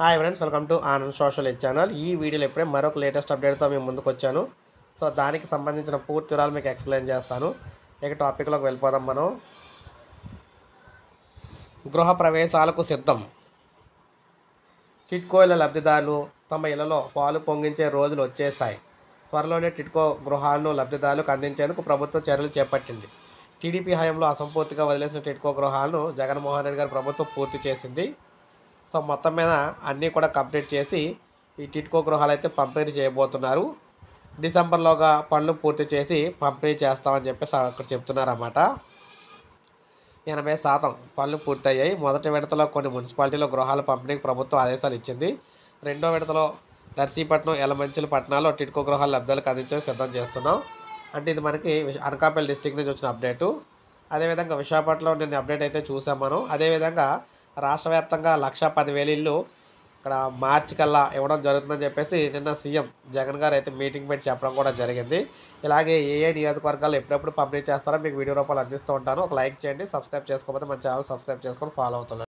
hi friends welcome to Anand social channel ఈ వీడియోలో ఇప్పుడే మరొక లేటెస్ట్ అప్డేట్తో మేము ముందుకు వచ్చాను సో దానికి సంబంధించిన పూర్తి వివరాలు మీకు ఎక్స్ప్లెయిన్ చేస్తాను ఇక టాపిక్లోకి వెళ్ళిపోదాం మనం గృహ ప్రవేశాలకు సిద్ధం టిట్కోల లబ్ధిదారులు తమ ఇళ్లలో పాలు పొంగించే రోజులు వచ్చేసాయి త్వరలోనే టిట్కో గృహాలను లబ్ధిదారులకు అందించేందుకు ప్రభుత్వం చర్యలు చేపట్టింది టీడీపీ హయాంలో అసంపూర్తిగా వదిలేసిన టిట్కో గృహాలను జగన్మోహన్ రెడ్డి గారు ప్రభుత్వం పూర్తి చేసింది సో మొత్తం మీద అన్నీ కూడా కంప్లీట్ చేసి ఈ టిట్కో గృహాలు అయితే పంపిణీ చేయబోతున్నారు డిసెంబర్లోగా పనులు పూర్తి చేసి పంపిణీ చేస్తామని చెప్పేసి అక్కడ చెప్తున్నారన్నమాట ఎనభై శాతం పనులు పూర్తయ్యాయి మొదటి విడతలో కొన్ని మున్సిపాలిటీలో గృహాల పంపిణీకి ప్రభుత్వం ఆదేశాలు ఇచ్చింది రెండో విడతలో దర్శీపట్నం ఎలమంచుల పట్టణాల్లో టిట్కో గృహాలు లబ్ధాలకు అందించే సిద్ధం చేస్తున్నాం అంటే ఇది మనకి అనకాపల్లి డిస్టిక్ నుంచి వచ్చిన అప్డేటు అదేవిధంగా విశాఖపట్నంలో నిన్న అప్డేట్ అయితే చూసాం మనం అదేవిధంగా రాష్ట్ర వ్యాప్తంగా లక్ష పదివేల ఇల్లు ఇక్కడ మార్చి కల్లా ఇవ్వడం జరుగుతుందని చెప్పేసి నిన్న సీఎం జగన్ గారు అయితే మీటింగ్ పెట్టి చెప్పడం కూడా జరిగింది ఇలాగే ఏ ఏ నియోజకవర్గాలు ఎప్పుడెప్పుడు పంపిణీ చేస్తారో మీకు వీడియో రూపాయలు అందిస్తూ ఉంటాను ఒక లైక్ చేయండి సబ్స్క్రైబ్ చేసుకోకపోతే మన ఛానల్ సబ్స్క్రైబ్ చేసుకొని ఫాలో అవుతున్నాను